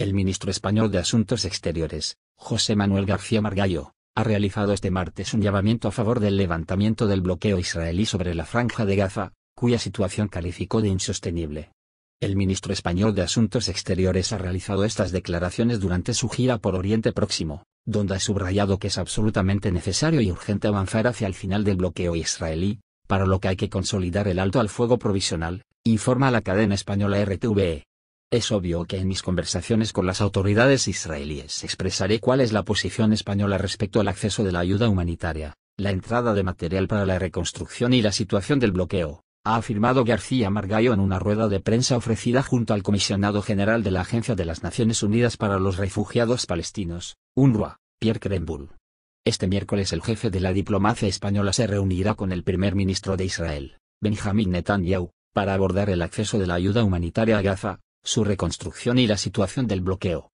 El ministro español de Asuntos Exteriores, José Manuel García Margallo, ha realizado este martes un llamamiento a favor del levantamiento del bloqueo israelí sobre la franja de Gaza, cuya situación calificó de insostenible. El ministro español de Asuntos Exteriores ha realizado estas declaraciones durante su gira por Oriente Próximo, donde ha subrayado que es absolutamente necesario y urgente avanzar hacia el final del bloqueo israelí, para lo que hay que consolidar el alto al fuego provisional, informa la cadena española RTVE. Es obvio que en mis conversaciones con las autoridades israelíes expresaré cuál es la posición española respecto al acceso de la ayuda humanitaria, la entrada de material para la reconstrucción y la situación del bloqueo, ha afirmado García Margallo en una rueda de prensa ofrecida junto al comisionado general de la Agencia de las Naciones Unidas para los Refugiados Palestinos, UNRWA, Pierre Krembull. Este miércoles el jefe de la diplomacia española se reunirá con el primer ministro de Israel, Benjamin Netanyahu, para abordar el acceso de la ayuda humanitaria a Gaza, su reconstrucción y la situación del bloqueo.